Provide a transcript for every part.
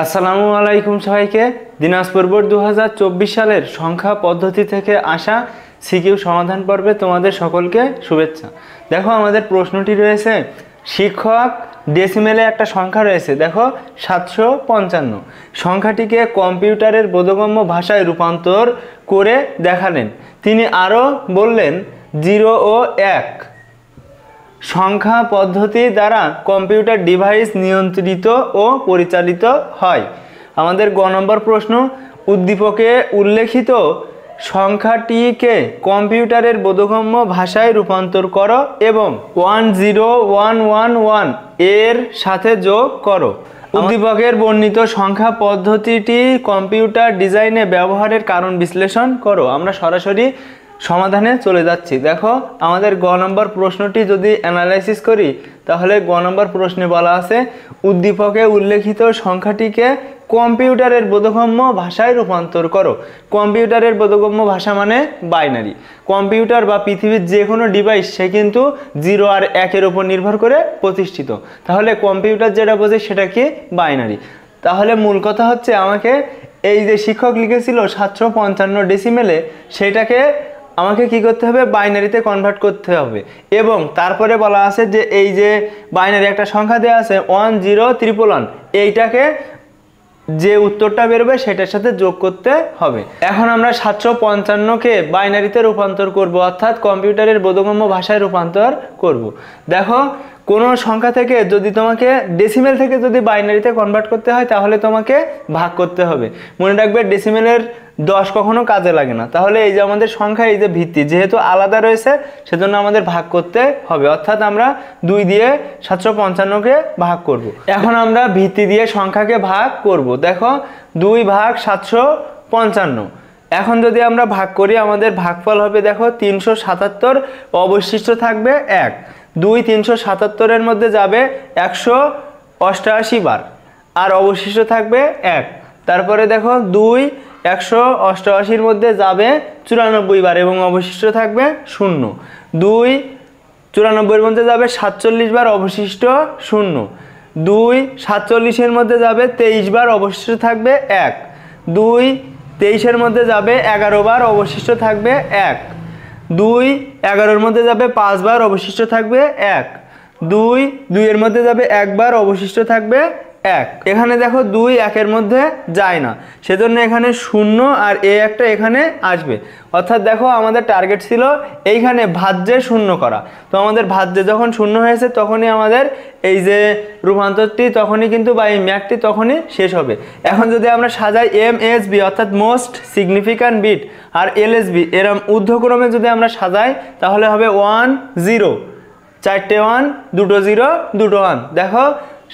আসসালামু আলাইকুম সবাইকে দিনাজপুর বোর্ড দু সালের সংখ্যা পদ্ধতি থেকে আসা সিকিউ সমাধান পর্বে তোমাদের সকলকে শুভেচ্ছা দেখো আমাদের প্রশ্নটি রয়েছে শিক্ষক ডেসিমেলে একটা সংখ্যা রয়েছে দেখো সাতশো পঞ্চান্ন সংখ্যাটিকে কম্পিউটারের বোধগম্য ভাষায় রূপান্তর করে দেখালেন তিনি আরও বললেন জিরো ও এক সংখ্যা পদ্ধতি দ্বারা কম্পিউটার ডিভাইস নিয়ন্ত্রিত ও পরিচালিত হয় আমাদের গ নম্বর প্রশ্ন উদ্দীপকে উল্লেখিত সংখ্যাটিকে কম্পিউটারের বোধগম্য ভাষায় রূপান্তর করো এবং one zero one one one এর সাথে যোগ করো উদ্দীপকের বর্ণিত সংখ্যা পদ্ধতিটি কম্পিউটার ডিজাইনে ব্যবহারের কারণ বিশ্লেষণ করো আমরা সরাসরি সমাধানে চলে যাচ্ছি দেখো আমাদের গ নম্বর প্রশ্নটি যদি অ্যানালাইসিস করি তাহলে গ নম্বর প্রশ্নে বলা আছে উদ্দীপকে উল্লেখিত সংখ্যাটিকে কম্পিউটারের বোধগম্য ভাষায় রূপান্তর করো কম্পিউটারের বোধগম্য ভাষা মানে বাইনারি কম্পিউটার বা পৃথিবীর যে কোনো ডিভাইস সে কিন্তু জিরো আর একের ওপর নির্ভর করে প্রতিষ্ঠিত তাহলে কম্পিউটার যেটা বোঝে সেটা কি বাইনারি তাহলে মূল কথা হচ্ছে আমাকে এই যে শিক্ষক লিখেছিল সাতশো পঞ্চান্ন ডেসিমেলে সেটাকে আমাকে কি করতে হবে বাইনারিতে কনভার্ট করতে হবে এবং তারপরে বলা আছে যে এই যে বাইনারি একটা সংখ্যা দেওয়া আছে ওয়ান জিরো ত্রিপল ওয়ান এইটাকে যে উত্তরটা বেরোবে সেটার সাথে যোগ করতে হবে এখন আমরা সাতশো পঞ্চান্নকে বাইনারিতে রূপান্তর করব অর্থাৎ কম্পিউটারের বোধগম্য ভাষায় রূপান্তর করব দেখো কোনো সংখ্যা থেকে যদি তোমাকে ডেসিমেল থেকে যদি বাইনারিতে কনভার্ট করতে হয় তাহলে তোমাকে ভাগ করতে হবে মনে রাখবে ডেসিমেলের দশ কখনো কাজে লাগে না তাহলে এই যে আমাদের সংখ্যা এই যে ভিত্তি যেহেতু আলাদা রয়েছে সেজন্য আমাদের ভাগ করতে হবে অর্থাৎ আমরা দুই দিয়ে সাতশো পঞ্চান্নকে ভাগ করব। এখন আমরা ভিত্তি দিয়ে সংখ্যাকে ভাগ করব। দেখো দুই ভাগ সাতশো পঞ্চান্ন এখন যদি আমরা ভাগ করি আমাদের ভাগফল হবে দেখো তিনশো সাতাত্তর অবশিষ্ট থাকবে এক দুই তিনশো সাতাত্তরের মধ্যে যাবে একশো অষ্টআশি বার আর অবশিষ্ট থাকবে এক তারপরে দেখো দুই একশো অষ্টআশির মধ্যে যাবে চুরানব্বই বার এবং অবশিষ্ট থাকবে শূন্য দুই চুরানব্বইয়ের মধ্যে যাবে সাতচল্লিশ বার অবশিষ্ট শূন্য দুই সাতচল্লিশের মধ্যে যাবে তেইশ বার অবশিষ্ট থাকবে এক দুই তেইশের মধ্যে যাবে এগারোবার অবশিষ্ট থাকবে এক দুই এগারোর মধ্যে যাবে পাঁচবার অবশিষ্ট থাকবে এক দুই দুইয়ের মধ্যে যাবে একবার অবশিষ্ট থাকবে এক এখানে দেখো দুই একের মধ্যে যায় না সেজন্য এখানে শূন্য আর এ একটা এখানে আসবে অর্থাৎ দেখো আমাদের টার্গেট ছিল এইখানে ভাজ্যে শূন্য করা তো আমাদের ভাজ্যে যখন শূন্য হয়েছে তখনই আমাদের এই যে রূপান্তরটি তখনই কিন্তু বা এই ম্যাকটি তখনই শেষ হবে এখন যদি আমরা সাজাই এম এস বি অর্থাৎ মোস্ট সিগনিফিক্যান্ট বিট আর এল এস বি এরম ঊর্ধ্বক্রমে যদি আমরা সাজাই তাহলে হবে ওয়ান জিরো চারটে ওয়ান দুটো জিরো দুটো ওয়ান দেখো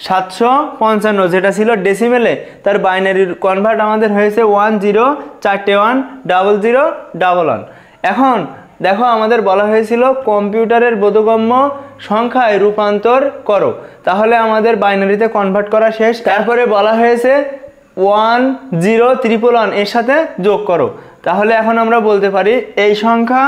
সাতশো পঞ্চান্ন যেটা ছিল ডেসিমেলে তার বাইনারি কনভার্ট আমাদের হয়েছে ওয়ান জিরো চারটে one double zero double one এখন দেখো আমাদের বলা হয়েছিল কম্পিউটারের বোধগম্য সংখ্যায় রূপান্তর করো তাহলে আমাদের বাইনারিতে কনভার্ট করা শেষ তারপরে বলা হয়েছে ওয়ান জিরো ত্রিপল ওয়ান এর সাথে যোগ করো তাহলে এখন আমরা বলতে পারি এই সংখ্যা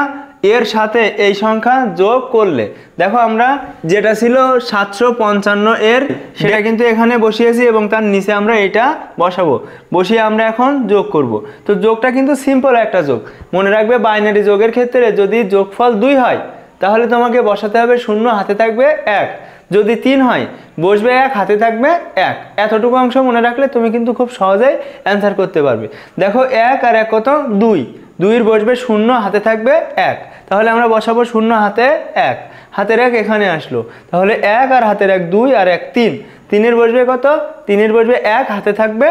এর সাথে এই সংখ্যা যোগ করলে দেখো আমরা যেটা ছিল সাতশো পঞ্চান্ন এর সেটা কিন্তু এখানে বসিয়েছি এবং তার নিচে আমরা এটা বসাবো বসিয়ে আমরা এখন যোগ করব। তো যোগটা কিন্তু সিম্পল একটা যোগ মনে রাখবে বাইনারি যোগের ক্ষেত্রে যদি যোগফল দুই হয় তাহলে তোমাকে বসাতে হবে শূন্য হাতে থাকবে এক যদি তিন হয় বসবে এক হাতে থাকবে এক এতটুকু অংশ মনে রাখলে তুমি কিন্তু খুব সহজেই অ্যান্সার করতে পারবে দেখো এক আর এক কত দুই দুইয়ের বসবে শূন্য হাতে থাকবে এক তাহলে আমরা বসাবো শূন্য হাতে এক হাতের এক এখানে আসলো তাহলে এক আর হাতের এক দুই আর এক তিন তিনের বসবে কত তিনের বসবে এক হাতে থাকবে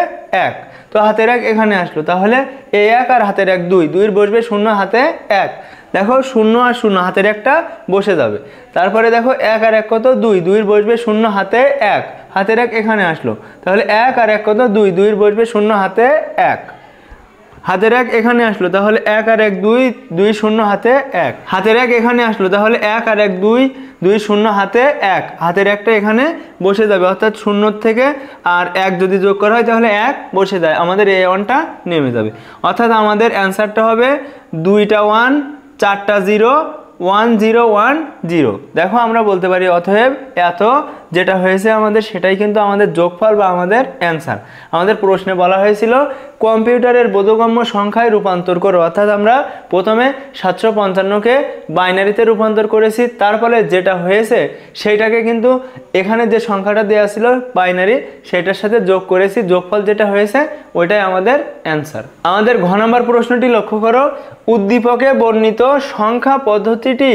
এক তো হাতের এক এখানে আসলো তাহলে এ এক আর হাতের এক দুই দুইয়ের বসবে শূন্য হাতে এক দেখো শূন্য আর শূন্য হাতের একটা বসে যাবে তারপরে দেখো এক আর এক কত দুই দুইয়ের বসবে শূন্য হাতে এক হাতের এক এখানে আসলো তাহলে এক আর এক কত দুই দুইয়ের বসবে শূন্য হাতে এক হাতের এক এখানে আসলো তাহলে এক আর এক দুই দুই শূন্য হাতে এক হাতের এক এখানে আসলো তাহলে এক আর এক দুই দুই শূন্য হাতে এক হাতের একটা এখানে বসে যাবে অর্থাৎ শূন্য থেকে আর এক যদি যোগ করা হয় তাহলে এক বসে যায় আমাদের এ ওয়ানটা নেমে যাবে অর্থাৎ আমাদের অ্যান্সারটা হবে দুইটা ওয়ান চারটা zero one zero one zero দেখো আমরা বলতে পারি অতএব এত যেটা হয়েছে আমাদের সেটাই কিন্তু আমাদের যোগফল বা আমাদের অ্যান্সার আমাদের প্রশ্নে বলা হয়েছিল কম্পিউটারের বোধগম্য সংখ্যায় রূপান্তর করো অর্থাৎ আমরা প্রথমে সাতশো পঞ্চান্নকে বাইনারিতে রূপান্তর করেছি তার ফলে যেটা হয়েছে সেইটাকে কিন্তু এখানে যে সংখ্যাটা দেওয়া ছিল বাইনারি সেটার সাথে যোগ করেছি যোগফল যেটা হয়েছে ওইটাই আমাদের অ্যান্সার আমাদের ঘ নম্বর প্রশ্নটি লক্ষ্য করো উদ্দীপকে বর্ণিত সংখ্যা পদ্ধতিটি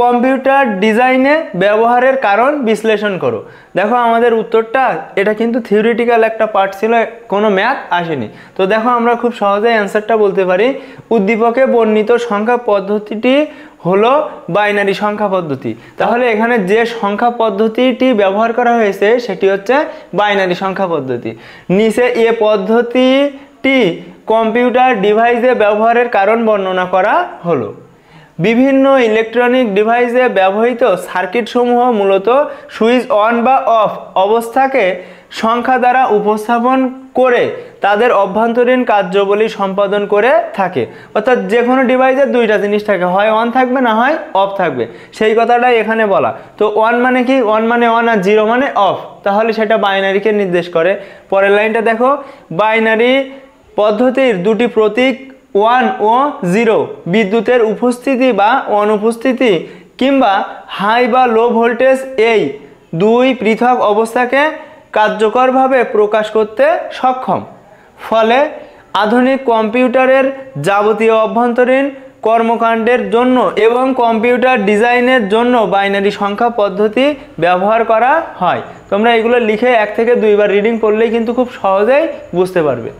কম্পিউটার ডিজাইনে ব্যবহারের কারণ বিশ্লেষণ করো দেখো আমাদের উত্তরটা এটা কিন্তু থিওরিটিক্যাল একটা পার্ট ছিল কোনো ম্যাথ আসেনি তো দেখো আমরা খুব সহজে অ্যান্সারটা বলতে পারি উদ্দীপকে বর্ণিত সংখ্যা পদ্ধতিটি হলো বাইনারি সংখ্যা পদ্ধতি তাহলে এখানে যে সংখ্যা পদ্ধতিটি ব্যবহার করা হয়েছে সেটি হচ্ছে বাইনারি সংখ্যা পদ্ধতি নিচে এ পদ্ধতিটি কম্পিউটার ডিভাইসে ব্যবহারের কারণ বর্ণনা করা হলো বিভিন্ন ইলেকট্রনিক ডিভাইসে ব্যবহৃত সার্কিটসমূহ মূলত সুইচ অন বা অফ অবস্থাকে সংখ্যা দ্বারা উপস্থাপন করে তাদের অভ্যন্তরীণ কার্যবলী সম্পাদন করে থাকে অর্থাৎ যে কোনো ডিভাইসে দুইটা জিনিস থাকে হয় অন থাকবে না হয় অফ থাকবে সেই কথাটাই এখানে বলা তো অন মানে কি অন মানে অন আর জিরো মানে অফ তাহলে সেটা বাইনারিকে নির্দেশ করে পরের লাইনটা দেখো বাইনারি পদ্ধতির দুটি প্রতীক ওয়ান ও জিরো বিদ্যুতের উপস্থিতি বা অনুপস্থিতি কিংবা হাই বা লো ভোল্টেজ এই দুই পৃথক অবস্থাকে কার্যকরভাবে প্রকাশ করতে সক্ষম ফলে আধুনিক কম্পিউটারের যাবতীয় অভ্যন্তরীণ কর্মকাণ্ডের জন্য এবং কম্পিউটার ডিজাইনের জন্য বাইনারি সংখ্যা পদ্ধতি ব্যবহার করা হয় তোমরা এগুলো লিখে এক থেকে দুইবার রিডিং পড়লেই কিন্তু খুব সহজেই বুঝতে পারবে